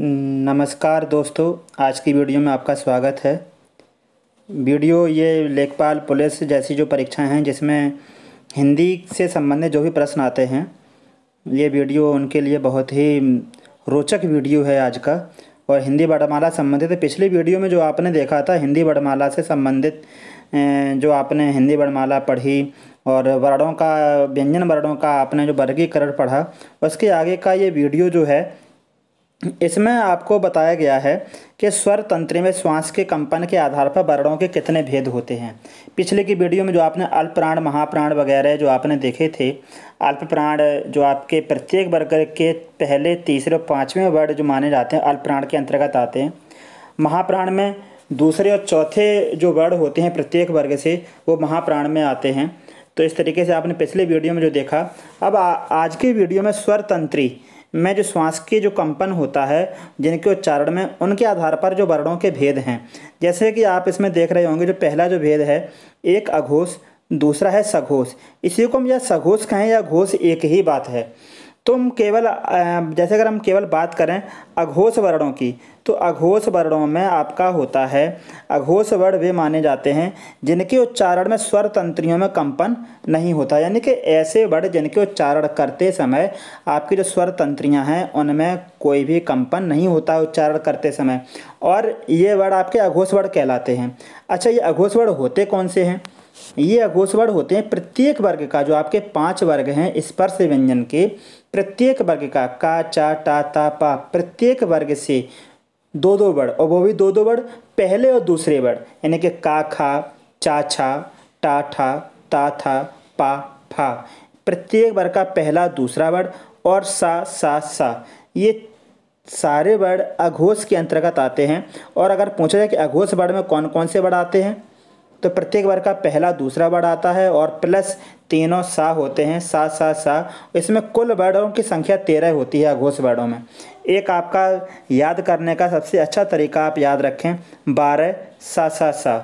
नमस्कार दोस्तों आज की वीडियो में आपका स्वागत है वीडियो ये लेखपाल पुलिस जैसी जो परीक्षाएं हैं जिसमें हिंदी से संबंधित जो भी प्रश्न आते हैं ये वीडियो उनके लिए बहुत ही रोचक वीडियो है आज का और हिंदी वर्णमाला संबंधित पिछली वीडियो में जो आपने देखा था हिंदी वर्णमाला से संबंधित जो आपने हिंदी वर्णमाला पढ़ी और वर्णों का व्यंजन वर्णों का आपने जो वर्गीकरण पढ़ा उसके आगे का ये वीडियो जो है इसमें आपको बताया गया है कि स्वर तंत्र में श्वास के कंपन के आधार पर वर्णों के कितने भेद होते हैं पिछले की वीडियो में जो आपने अल्प प्राण महाप्राण वगैरह जो आपने देखे थे अल्प प्राण जो आपके प्रत्येक वर्ग के पहले तीसरे और पाँचवें वर्ड जो माने जाते हैं अल्प प्राण के अंतर्गत आते हैं महाप्राण में दूसरे और चौथे जो वर्ड होते हैं प्रत्येक वर्ग से वो महाप्राण में आते हैं तो इस तरीके से आपने पिछले वीडियो में जो देखा अब आ, आज के वीडियो में स्वर तंत्री में जो श्वास के जो कंपन होता है जिनके उच्चारण में उनके आधार पर जो वर्णों के भेद हैं जैसे कि आप इसमें देख रहे होंगे जो पहला जो भेद है एक अघोष दूसरा है सघोष इसी को हम या सघोष कहें या घोष एक ही बात है तुम केवल जैसे अगर हम केवल बात करें अघोष वर्णों की तो अघोष वर्णों में आपका होता है अघोष वर्ण वे माने जाते हैं जिनके उच्चारण में स्वर तंत्रियों में कंपन नहीं होता यानी कि ऐसे वर्ण जिनके उच्चारण करते समय आपकी जो स्वर तंत्रियां हैं उनमें कोई भी कंपन नहीं होता है उच्चारण करते समय और ये वर्ण आपके अघोष वर्ण कहलाते हैं अच्छा ये अघोष वर्ण होते कौन से हैं ये अघोष वर्ण होते हैं प्रत्येक वर्ग का जो आपके पाँच वर्ग हैं स्पर्श व्यंजन के प्रत्येक वर्ग का का चा टा ता पा प्रत्येक वर्ग से दो दो वर्ड और वो भी दो दो वर्ड पहले और दूसरे वर्ड यानी कि का खा चा छा टा ठा ता था पा फा प्रत्येक वर्ग का पहला दूसरा वर्ड और सा सा सा ये सारे वर्ड अघोष के अंतर्गत आते हैं और अगर पूछा जाए कि अघोष वर्ड में कौन कौन से वर्ड आते हैं तो प्रत्येक वर्ग का पहला दूसरा वर्ड आता है और प्लस तीनों सा होते हैं सा सा सा इसमें कुल वर्डों की संख्या तेरह होती है घोष वर्डों में एक आपका याद करने का सबसे अच्छा तरीका आप याद रखें बारह सा सा सा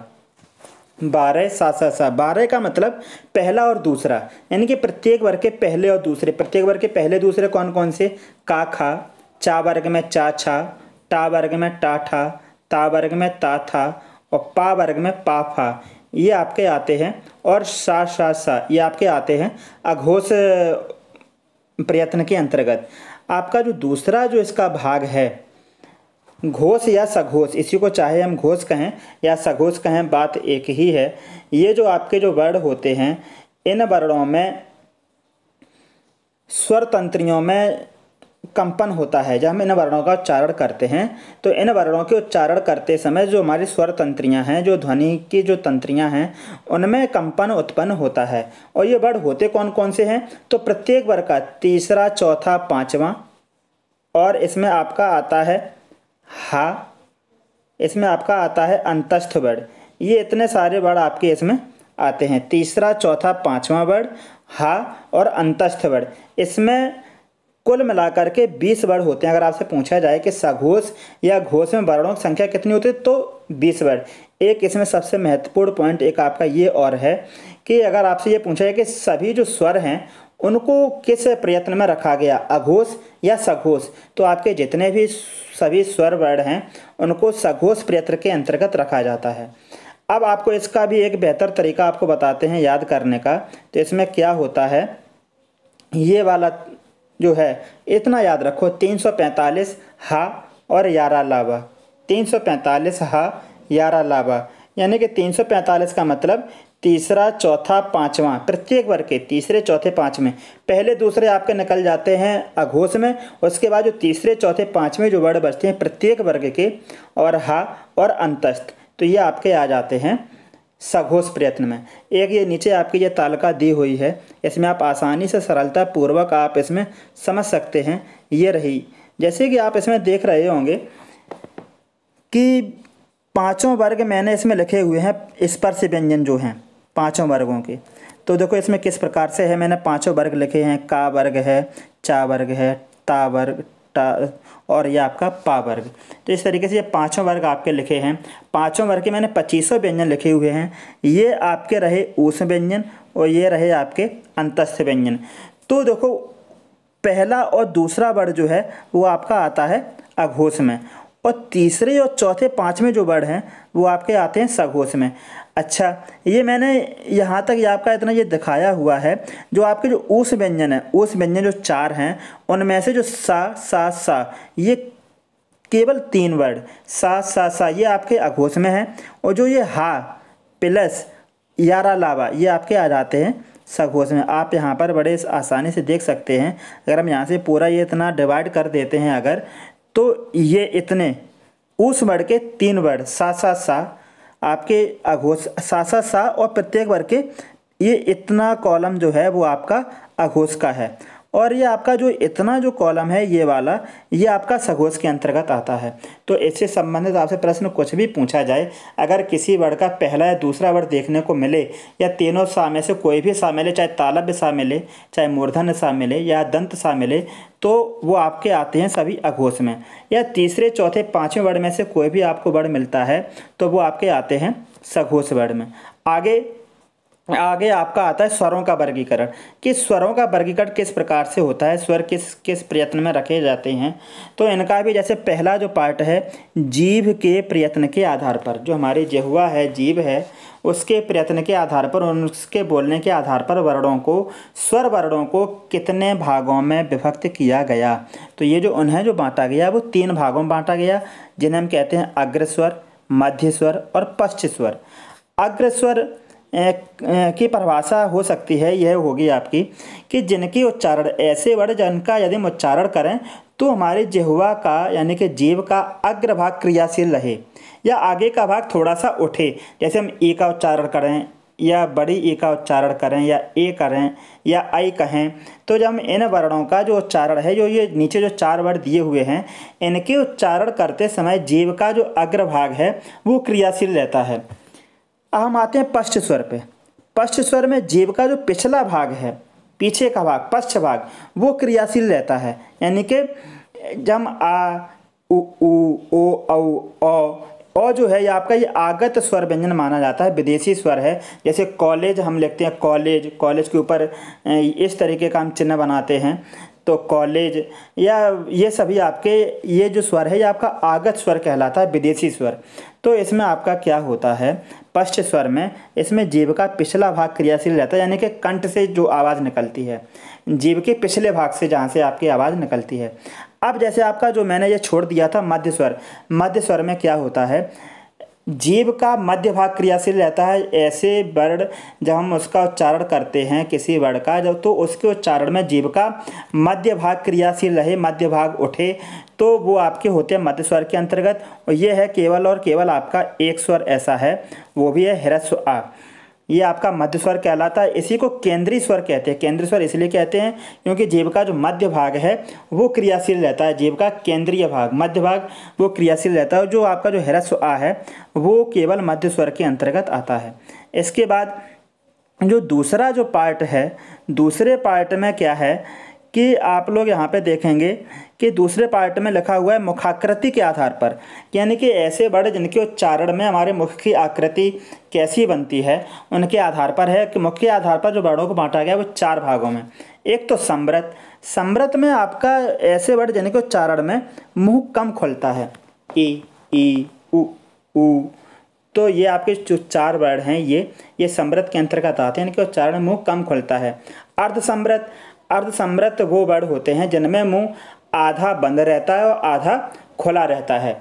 बारह सा सा सा बारह का मतलब पहला और दूसरा यानी कि प्रत्येक वर्ग के पहले और दूसरे प्रत्येक वर्ग के पहले दूसरे कौन कौन से का खा चा वर्ग में चा छा टा वर्ग में टा ठा ता वर्ग में ता था और पा वर्ग में पा फा ये आपके आते हैं और सा सा सा ये आपके आते हैं अघोष प्रयत्न के अंतर्गत आपका जो दूसरा जो इसका भाग है घोष या सघोष इसी को चाहे हम घोष कहें या सघोष कहें बात एक ही है ये जो आपके जो वर्ण होते हैं इन वर्णों में स्वर तंत्रियों में कंपन होता है जब हम इन वर्णों का उच्चारण करते हैं तो इन वर्णों के उच्चारण करते समय जो हमारी स्वर तंत्रियाँ हैं जो ध्वनि की जो तंत्रियाँ हैं उनमें कंपन उत्पन्न होता है और ये वर्ण होते कौन कौन से हैं तो प्रत्येक वर्ग का तीसरा चौथा पांचवा और इसमें आपका आता है हा इसमें आपका आता है अंतस्थ वर्ण ये इतने सारे वर्ण आपके इसमें आते हैं तीसरा चौथा पाँचवा वर्ण हा और अंतस्थ वर्ण इसमें कुल मिलाकर के बीस वर्ड होते हैं अगर आपसे पूछा जाए कि सघोष या घोष में वर्णों की संख्या कितनी होती है तो बीस वर्ड एक इसमें सबसे महत्वपूर्ण पॉइंट एक आपका ये और है कि अगर आपसे ये पूछा जाए कि सभी जो स्वर हैं उनको किस प्रयत्न में रखा गया अघोष या सघोष तो आपके जितने भी सभी स्वर वर्ण हैं उनको सघोष प्रयत्न के अंतर्गत रखा जाता है अब आपको इसका भी एक बेहतर तरीका आपको बताते हैं याद करने का तो इसमें क्या होता है ये वाला जो है इतना याद रखो 345 हा और यारा लावा 345 हा यारा लावा यानी कि 345 का मतलब तीसरा चौथा पाँचवा प्रत्येक वर्ग के तीसरे चौथे पाँचवें पहले दूसरे आपके निकल जाते हैं अघोष में उसके बाद जो तीसरे चौथे पाँचवें जो वर्ड बचते हैं प्रत्येक वर्ग के और हा और अंतस्थ तो ये आपके आ जाते हैं सघोष प्रयत्न में एक ये नीचे आपकी ये तालिका दी हुई है इसमें आप आसानी से सरलता पूर्वक आप इसमें समझ सकते हैं ये रही जैसे कि आप इसमें देख रहे होंगे कि पांचों वर्ग मैंने इसमें लिखे हुए हैं स्पर्श व्यंजन जो हैं पांचों वर्गों के तो देखो इसमें किस प्रकार से है मैंने पांचों वर्ग लिखे हैं का वर्ग है चा वर्ग है ता वर्ग और ये आपका पा वर्ग तो इस तरीके से ये पाँचों वर्ग आपके लिखे हैं पाँचों वर्ग के मैंने पच्चीसों व्यंजन लिखे हुए हैं ये आपके रहे ऊष्म व्यंजन और ये रहे आपके अंतस्थ व्यंजन तो देखो पहला और दूसरा वर्ग जो है वो आपका आता है अघोष में और तीसरे और चौथे पाँचवें जो वर्ड हैं वो आपके आते हैं सघोष में अच्छा ये मैंने यहाँ तक ये आपका इतना ये दिखाया हुआ है जो आपके जो ऊस व्यंजन है ऊस व्यंजन जो चार हैं उनमें से जो सा सा सा ये केवल तीन वर्ड सा सा सा ये आपके अघोष में है और जो ये हा प्लस यारा लावा ये आपके आ जाते हैं सघोष में आप यहाँ पर बड़े आसानी से देख सकते हैं अगर हम यहाँ से पूरा ये इतना डिवाइड कर देते हैं अगर तो ये इतने उस वर्ड के तीन वर्ड सा सा सा आपके अघोष सा सा सा और प्रत्येक वर्ग के ये इतना कॉलम जो है वो आपका अघोष का है और ये आपका जो इतना जो कॉलम है ये वाला ये आपका सघोष के अंतर्गत आता है तो इससे संबंधित आपसे प्रश्न कुछ भी पूछा जाए अगर किसी वर्ड का पहला या दूसरा वर्ड देखने को मिले या तीनों सा में से कोई भी सा मिले चाहे तालब्य सा मिले चाहे मूर्धन सा मिले या दंत सा मिले तो वो आपके आते हैं सभी अघोष में या तीसरे चौथे पाँचवें वर्ड में से कोई भी आपको वर्ड मिलता है तो वो आपके आते हैं सघोष वर्ड में आगे आगे आपका आता है स्वरों का वर्गीकरण कि स्वरों का वर्गीकरण किस प्रकार से होता है स्वर किस किस प्रयत्न में रखे जाते हैं तो इनका भी जैसे पहला जो पार्ट है जीव के प्रयत्न के आधार पर जो हमारी जहुआ है जीव है उसके प्रयत्न के आधार पर उसके बोलने के आधार पर वर्णों को स्वर वर्णों को कितने भागों में विभक्त किया गया तो ये जो उन्हें जो बांटा गया वो तीन भागों में बांटा गया जिन्हें हम कहते हैं अग्रस्वर मध्य स्वर और पश्च स्वर अग्रस्वर की परिभाषा हो सकती है यह होगी आपकी कि जिनकी उच्चारण ऐसे वर्ड जिनका यदि हम उच्चारण करें तो हमारे जिहवा का यानी कि जीव का अग्रभाग क्रियाशील रहे या आगे का भाग थोड़ा सा उठे जैसे हम ए का उच्चारण करें या बड़ी ई का उच्चारण करें या ए करें या आई कहें तो जब हम इन वर्णों का जो उच्चारण है जो ये नीचे जो चार वर्ण दिए हुए हैं इनके उच्चारण करते समय जीव का जो अग्रभाग है वो क्रियाशील रहता है अब हम आते हैं पश्च स्वर पे पश्च स्वर में जीव का जो पिछला भाग है पीछे का भाग पश्च भाग वो क्रियाशील रहता है यानी कि जब आ उ उ ओ औ ओ ओ जो है ये आपका ये आगत स्वर व्यंजन माना जाता है विदेशी स्वर है जैसे कॉलेज हम लिखते हैं कॉलेज कॉलेज के ऊपर इस तरीके का हम चिन्ह बनाते हैं तो कॉलेज या ये सभी आपके ये जो स्वर है ये आपका आगत स्वर कहलाता है विदेशी स्वर तो इसमें आपका क्या होता है पश्च स्वर में इसमें जीव का पिछला भाग क्रियाशील रहता है यानी कि कंठ से जो आवाज़ निकलती है जीव के पिछले भाग से जहाँ से आपकी आवाज़ निकलती है अब जैसे आपका जो मैंने ये छोड़ दिया था मध्य स्वर मध्य स्वर में क्या होता है जीव का मध्य भाग क्रियाशील रहता है ऐसे वर्ण जब हम उसका उच्चारण करते हैं किसी वर्ण का जब तो उसके उच्चारण में जीव का मध्य भाग क्रियाशील रहे मध्य भाग उठे तो वो आपके होते हैं मध्य स्वर के अंतर्गत और ये है केवल और केवल आपका एक स्वर ऐसा है वो भी है हृस्व आ ये आपका मध्य स्वर कहलाता है इसी को केंद्रीय स्वर कहते हैं केंद्रीय स्वर इसलिए कहते हैं क्योंकि जीव का जो मध्य भाग है वो क्रियाशील रहता है जीव का केंद्रीय भाग मध्य भाग वो क्रियाशील रहता है जो आपका जो हृस्व आ है वो केवल मध्य स्वर के अंतर्गत आता है इसके बाद जो दूसरा जो पार्ट है दूसरे पार्ट में क्या है कि आप लोग यहाँ पे देखेंगे के दूसरे पार्ट में लिखा हुआ है मुखाकृति के आधार पर यानी कि ऐसे वर्ड जिनके उच्चारण में हमारे मुख की आकृति कैसी बनती है उनके आधार पर है कि मुख्य आधार पर जो वर्णों को बांटा गया है वो चार भागों में एक तो समृत समृत में आपका ऐसे वर्ड जिनके कि उच्चारण में मुँह कम खुलता है ई ई उ तो ये आपके जो चार वर्ड हैं ये ये समृत के अंतर्गत आते हैं इनके उच्चारण मुँह कम खुलता है अर्धसमृत अर्धसमृत वो वर्ड होते हैं जिनमें मुँह आधा बंद रहता है और आधा खुला रहता है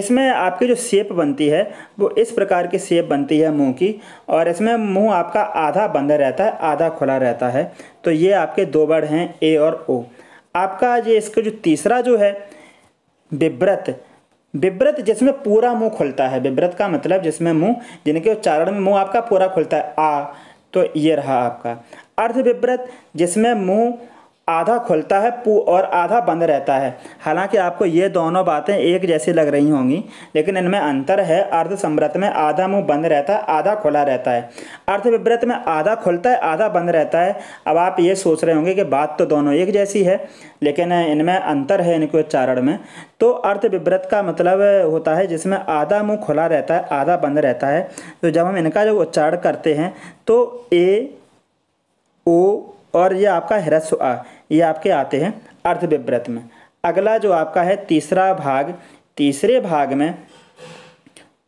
इसमें आपकी जो शेप बनती है वो इस प्रकार की शेप बनती है मुंह की और इसमें मुंह आपका आधा बंद रहता है आधा खुला रहता है तो ये आपके दो वर्ड हैं ए और ओ आपका ये इसका जो तीसरा जो है विव्रत विव्रत जिसमें पूरा मुंह खुलता है विव्रत का मतलब जिसमें मुंह जिनके उच्चारण में मुंह आपका पूरा खुलता है आ तो ये रहा आपका अर्ध विव्रत जिसमें मुंह आधा खुलता है और आधा बंद रहता है हालांकि आपको ये दोनों बातें एक जैसी लग रही होंगी लेकिन इनमें अंतर है अर्ध संव्रत में आधा मुंह बंद रहता है आधा खुला रहता है अर्ध विव्रत में आधा खुलता है आधा बंद रहता है अब आप ये सोच रहे होंगे कि बात तो दोनों एक जैसी है लेकिन इनमें अंतर है इनके उच्चारण में तो अर्ध विव्रत का मतलब होता है जिसमें आधा मुँह खुला रहता है आधा बंद रहता है तो जब हम इनका जो उच्चारण करते हैं तो ए ओ और ये आपका ह्रस्व आ ये आपके आते हैं अर्थविव्रत में अगला जो आपका है तीसरा भाग तीसरे भाग में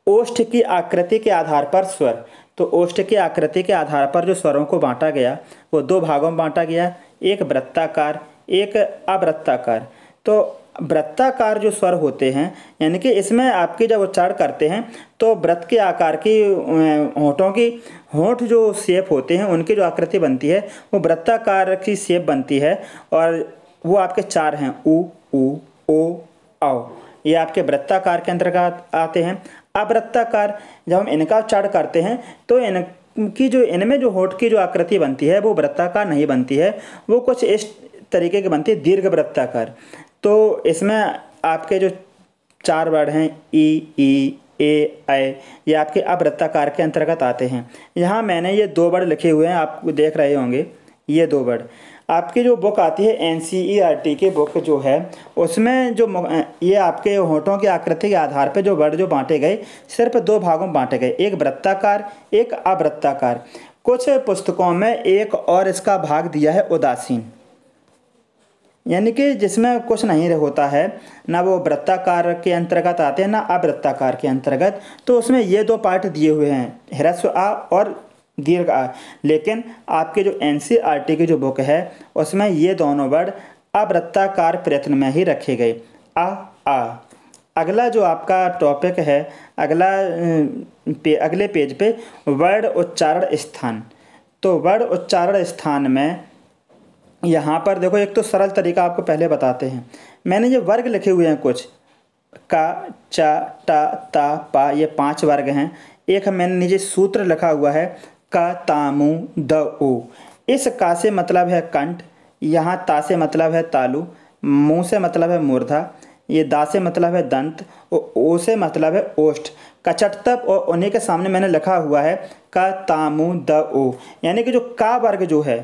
ओष्ठ की आकृति के आधार पर स्वर तो ओष्ठ की आकृति के आधार पर जो स्वरों को बांटा गया वो दो भागों में बांटा गया एक वृत्ताकार एक अवृत्ताकार तो वृत्ताकार जो स्वर होते हैं यानी कि इसमें आपके जब उच्चारण करते हैं तो व्रत के आकार की होठों की होठ जो शेप होते हैं उनकी जो आकृति बनती है वो वृत्ताकार की शेप बनती है और वो आपके चार हैं ऊ उ ओ आओ ये आपके वृत्ताकार के अंतर्गत आते हैं अवृत्ताकार जब हम इनका उच्चारण करते हैं तो इन की जो इनमें जो होठ की जो आकृति बनती है वो वृत्ताकार नहीं बनती है वो कुछ इस तरीके की बनती है दीर्घ वृत्ताकार तो इसमें आपके जो चार वर्ड हैं ई ई ए आई ये आपके अवृत्ताकार के अंतर्गत आते हैं यहाँ मैंने ये दो वर्ड लिखे हुए हैं आप देख रहे होंगे ये दो वर्ड आपकी जो बुक आती है N C E R T की बुक जो है उसमें जो ये आपके होठों की आकृति के आधार पर जो वर्ड जो बांटे गए सिर्फ दो भागों में बांटे गए एक वृत्ताकार एक अवृत्ताकार कुछ पुस्तकों में एक और इसका भाग दिया है उदासीन यानी कि जिसमें कुछ नहीं होता है ना वो वृत्ताकार के अंतर्गत आते हैं ना अवृत्ताकार के अंतर्गत तो उसमें ये दो पार्ट दिए हुए हैं ह्रस्व आ और दीर्घ आ लेकिन आपके जो एन e की जो बुक है उसमें ये दोनों वर्ड अवृत्ताकार प्रयत्न में ही रखे गए आ आ अगला जो आपका टॉपिक है अगला पे अगले पेज पे वर्ड उच्चारण स्थान तो वर्ड उच्चारण स्थान में यहाँ पर देखो एक तो सरल तरीका आपको पहले बताते हैं मैंने ये वर्ग लिखे हुए हैं कुछ का चा टा ता पा ये पांच वर्ग हैं एक मैंने नीचे सूत्र लिखा हुआ है क तामु द ओ इस का से मतलब है कंठ यहाँ ता से मतलब है तालु मुँह से मतलब है मूर्धा ये दा से मतलब है दंत और ओ से मतलब है ओष्ठ कचट तप और उन्हीं के सामने मैंने लिखा हुआ है क तामु द ओ यानी कि जो का वर्ग जो है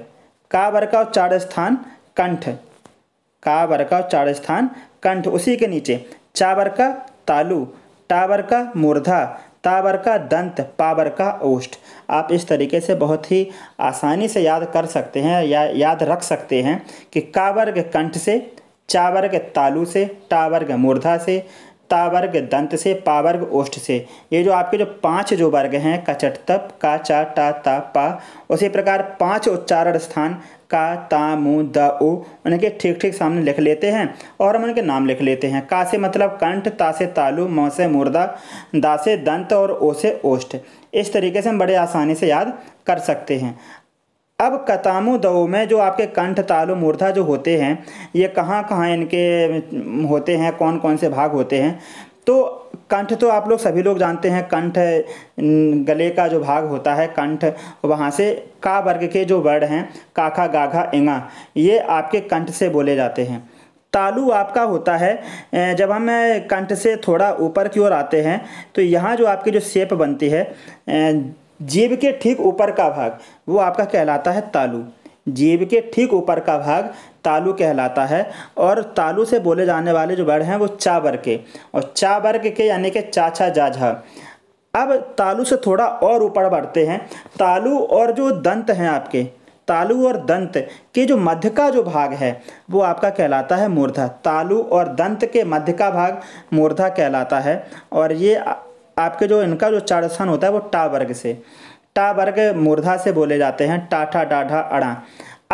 का का उच्चारण स्थान कंठ का का उच्चारण स्थान कंठ उसी के नीचे चावर का तालु टावर का मूर्धा ताबर का दंत पावर का ओष्ठ आप इस तरीके से बहुत ही आसानी से याद कर सकते हैं या याद रख सकते हैं कि के कंठ से चावर के तालु से टावर के मूर्धा से तावर्ग दंत से पावर्ग ओष्ट से ये जो आपके जो पांच जो वर्ग हैं कचट तप का चा टा ता पा उसी प्रकार पांच उच्चारण स्थान का ता मु द उ उनके ठीक ठीक सामने लिख लेते हैं और हम उनके नाम लिख लेते हैं का से मतलब कंठ ता से तालु म से मुर्दा दा से दंत और ओ से ओष्ठ इस तरीके से हम बड़े आसानी से याद कर सकते हैं अब कतामु दऊ में जो आपके कंठ तालु मूर्धा जो होते हैं ये कहाँ कहाँ इनके होते हैं कौन कौन से भाग होते हैं तो कंठ तो आप लोग सभी लोग जानते हैं कंठ गले का जो भाग होता है कंठ वहाँ से का वर्ग के जो वर्ड हैं काखा गाघा इंगा ये आपके कंठ से बोले जाते हैं तालु आपका होता है जब हम कंठ से थोड़ा ऊपर की ओर आते हैं तो यहाँ जो आपकी जो शेप बनती है जेब के ठीक ऊपर का भाग वो आपका कहलाता है तालू जीव के ठीक ऊपर का भाग तालू कहलाता है और तालू से बोले जाने वाले जो वर्ड हैं वो चाबर के और चाबर के, के यानी कि चाचा जाझा अब तालू से थोड़ा और ऊपर बढ़ते हैं तालू और जो दंत हैं आपके तालू और दंत के जो मध्य का जो भाग है वो आपका कहलाता है मूर्धा तालू और दंत के मध्य का भाग मूर्धा कहलाता है और ये आपके जो इनका जो चार स्थान होता है वो टा वर्ग से टा वर्ग मूर्धा से बोले जाते हैं टाठा डाढ़ा अड़ा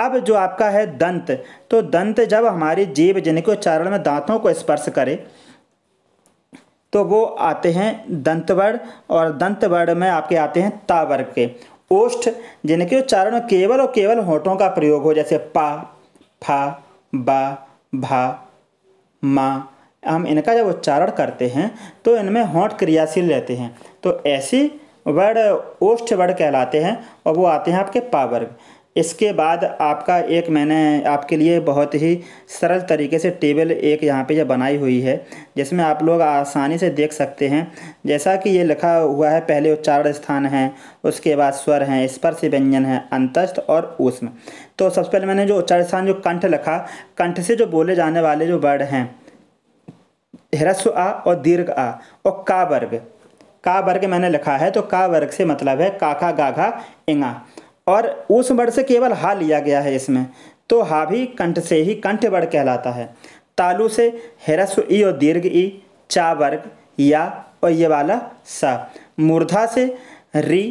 अब जो आपका है दंत तो दंत जब हमारी जीव जिनको उच्चारण में दांतों को स्पर्श करे तो वो आते हैं दंतवर्ण और दंतवर्ण में आपके आते हैं तावर्ग के ओष्ठ जिनके उच्चारण में केवल और केवल होठों का प्रयोग हो जैसे पा फा बा भा मा हम इनका जब उच्चारण करते हैं तो इनमें होंठ क्रियाशील रहते हैं तो ऐसी वर्ड ओष्ठ वर्ड कहलाते हैं और वो आते हैं आपके पावर्ग इसके बाद आपका एक मैंने आपके लिए बहुत ही सरल तरीके से टेबल एक यहाँ पे यह बनाई हुई है जिसमें आप लोग आसानी से देख सकते हैं जैसा कि ये लिखा हुआ है पहले उच्चारण स्थान है उसके बाद स्वर हैं स्पर्श व्यंजन है अंतस्थ और उष्म तो सबसे पहले मैंने जो उच्चारण स्थान जो कंठ लिखा कंठ से जो बोले जाने वाले जो वर्ड हैं ह्रस्व आ और दीर्घ आ और का वर्ग का वर्ग मैंने लिखा है तो का वर्ग से मतलब है काका गाघा इंगा और उस वर्ग से केवल हा लिया गया है इसमें तो हा भी कंठ से ही कंठ वर्ग कहलाता है तालु से ह्रस्व ई और दीर्घ ई चा वर्ग या और ये वाला सा मूर्धा से री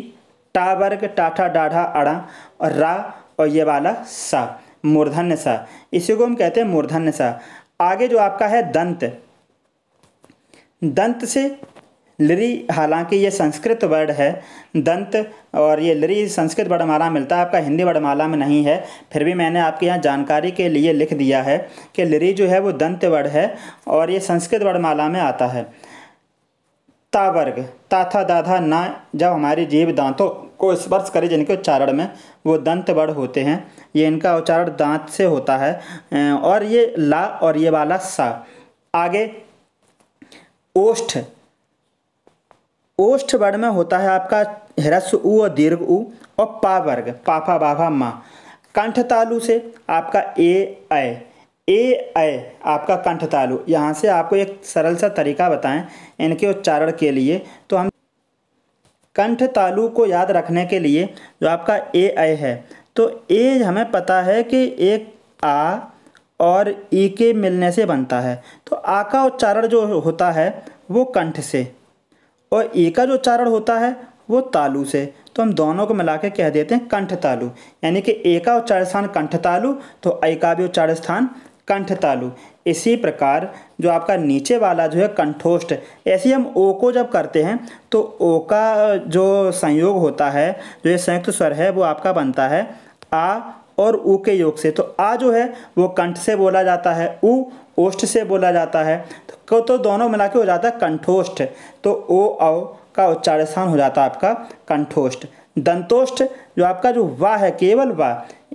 टा वर्ग टाठा डाढ़ा अड़ा और रा और ये वाला सा मूर्धन्य सा इसी को हम कहते हैं मूर्धन्य सा आगे जो आपका है दंत दंत से लरी हालांकि ये संस्कृत वर्ड है दंत और ये लरी संस्कृत वर्णमाला मिलता है आपका हिंदी वर्णमाला में नहीं है फिर भी मैंने आपके यहाँ जानकारी के लिए लिख दिया है कि लरी जो है वो दंत वर्ड है और ये संस्कृत वर्णमाला में आता है तावर्ग ताथा दाधा ना जब हमारी जीव दांतों को स्पर्श करे जिनके उच्चारण में वो दंत वर्ण होते हैं ये इनका उच्चारण दांत से होता है और ये ला और ये वाला सा आगे ओष्ठ ओष्ठ वर्ण में होता है आपका ह्रस्व उ और दीर्घ उ और पा वर्ग पाफा बाफा माँ कंठ तालु से आपका ए अय ए अय आपका कंठ तालु यहाँ से आपको एक सरल सा तरीका बताएं इनके उच्चारण के लिए तो हम कंठ तालु को याद रखने के लिए जो आपका ए ए है तो ए हमें पता है कि एक आ और ई e के मिलने से बनता है तो आ का उच्चारण जो होता है वो कंठ से और ए e का जो उच्चारण होता है वो तालु से तो हम दोनों को मिला के कह देते हैं कंठ तालु यानी कि ए का उच्चारण स्थान कंठ तालु तो ऐ का भी उच्चारण स्थान कंठ तालु इसी प्रकार जो आपका नीचे वाला जो है कंठोष्ठ ऐसे हम ओ को जब करते हैं तो ओ का जो संयोग होता है जो ये संयुक्त स्वर है वो आपका बनता है आ और ऊ के योग से तो आ जो है वो कंठ से बोला जाता है ऊ ओष्ठ से बोला जाता है तो, तो दोनों मिला के हो जाता है कंठोष्ठ तो ओ औ का उच्चारण स्थान हो जाता है आपका कंठोष्ठ दंतोष्ठ जो आपका जो वा है केवल वा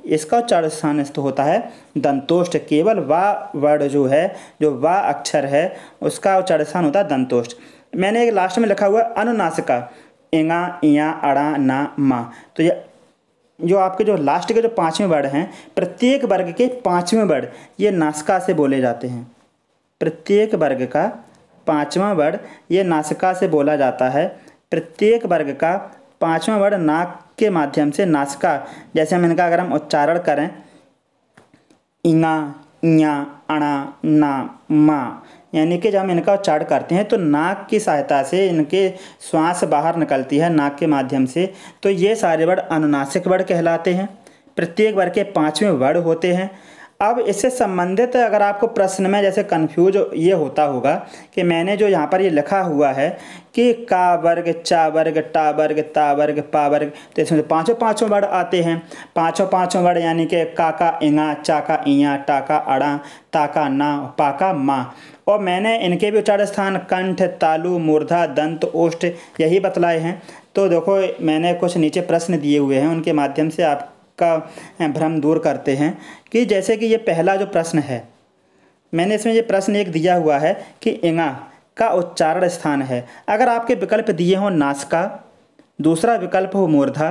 इसका उच्चारण स्थान तो होता है दंतोष्ठ केवल वा वर्ड जो है जो वा अक्षर है उसका उच्चारण स्थान होता है दंतोष्ठ मैंने एक लास्ट में लिखा हुआ है अनुनासिका इङा इया अड़ा ना माँ तो ये जो आपके जो लास्ट के जो पाँचवें वर्ड हैं प्रत्येक वर्ग के पाँचवें वर्ड ये नासिका से बोले जाते हैं प्रत्येक वर्ग का पाँचवा वर्ड ये नासिका से बोला जाता है प्रत्येक वर्ग का पाँचवा वर्ड नाक के माध्यम से नासिका जैसे हम इनका अगर हम उच्चारण करें इना इना अणा ना मा यानी कि जब हम इनका उच्चारण करते हैं तो नाक की सहायता से इनके श्वास बाहर निकलती है नाक के माध्यम से तो ये सारे वर्ड अनुनासिक वर्ड कहलाते हैं प्रत्येक वर्ग के पाँचवें वर्ड होते हैं अब इससे संबंधित अगर आपको प्रश्न में जैसे कन्फ्यूज ये होता होगा कि मैंने जो यहाँ पर ये लिखा हुआ है कि का वर्ग चा वर्ग टा वर्ग ता वर्ग पा वर्ग तो इसमें पाँचों पाँचों वर्ड आते हैं पाँचों पाँचों वर्ड यानी कि काका इंगा चाका इया टाका अड़ा ताका ना पाका माँ और मैंने इनके भी उच्चारण स्थान कंठ तालु मूर्धा दंत ओष्ठ यही बतलाए हैं तो देखो मैंने कुछ नीचे प्रश्न दिए हुए हैं उनके माध्यम से आपका भ्रम दूर करते हैं कि जैसे कि ये पहला जो प्रश्न है मैंने इसमें ये प्रश्न एक दिया हुआ है कि इंगा का उच्चारण स्थान है अगर आपके विकल्प दिए हों नासका दूसरा विकल्प हो मूर्धा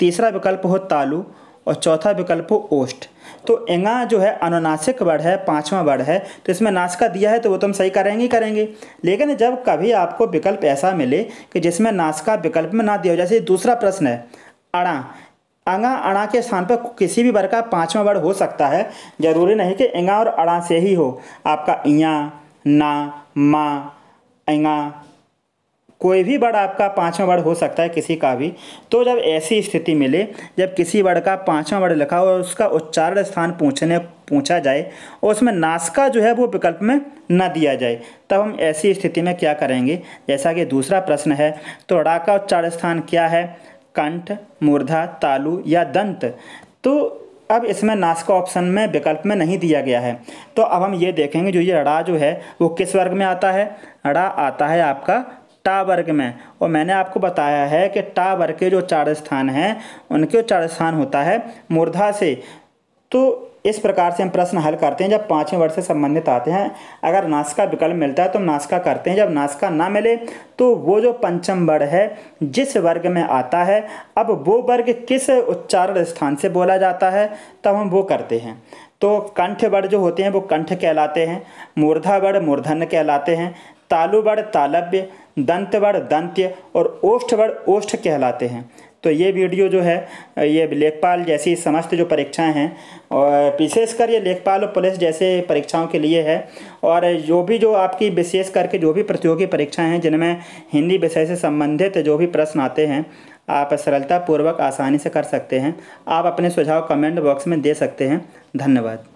तीसरा विकल्प हो तालु और चौथा विकल्प हो ओष्ट तो एंगा जो है अनुनासिक वर्ड है पांचवा वर्ड है तो इसमें नासिका दिया है तो वो तो हम सही करेंगे ही करेंगे लेकिन जब कभी आपको विकल्प ऐसा मिले कि जिसमें नासिका विकल्प में ना दिया हो जैसे दूसरा प्रश्न है अड़ा अंगा अड़ा के स्थान पर किसी भी वर्ग का पाँचवा वर्ड हो सकता है जरूरी नहीं कि एंगा और अड़ा से ही हो आपका इया ना माँ एंगा कोई भी वर्ड आपका पाँचवा वर्ड हो सकता है किसी का भी तो जब ऐसी स्थिति मिले जब किसी वर्ड का पाँचवा वर्ड लिखा हो और उसका उच्चारण स्थान पूछने पूछा जाए और उसमें नासका जो है वो विकल्प में न दिया जाए तब हम ऐसी स्थिति में क्या करेंगे जैसा कि दूसरा प्रश्न है तो अड़ा का उच्चारण स्थान क्या है कंठ मूर्धा तालु या दंत तो अब इसमें नासका ऑप्शन में विकल्प में नहीं दिया गया है तो अब हम ये देखेंगे जो ये रड़ा जो है वो किस वर्ग में आता है रड़ा आता है आपका टा वर्ग में और मैंने आपको बताया है कि टा वर्ग के जो चार स्थान हैं उनके चार स्थान होता है मूर्धा से तो इस प्रकार से हम प्रश्न हल करते हैं जब पाँचवें वर्ष से संबंधित आते हैं अगर नास्का विकल्प मिलता है तो हम नास्का करते हैं जब नास्का ना मिले तो वो जो पंचम वर्ग है जिस वर्ग में आता है अब वो वर्ग किस उच्चारण स्थान से बोला जाता है तब हम वो करते हैं तो कंठ वर्ड जो होते हैं वो कंठ कहलाते हैं मूर्धा वर्ड मूर्धन कहलाते हैं तालुबड़ तालब्य दंतवड़ दंत्य और ओष्ठवड़ ओष्ठ कहलाते हैं तो ये वीडियो जो है ये लेखपाल जैसी समस्त जो परीक्षाएं हैं और विशेषकर ये लेखपाल और पुलिस जैसे परीक्षाओं के लिए है और जो भी जो आपकी विशेष करके जो भी प्रतियोगी परीक्षाएं हैं जिनमें हिंदी विषय से संबंधित जो भी प्रश्न आते हैं आप सरलतापूर्वक आसानी से कर सकते हैं आप अपने सुझाव कमेंट बॉक्स में दे सकते हैं धन्यवाद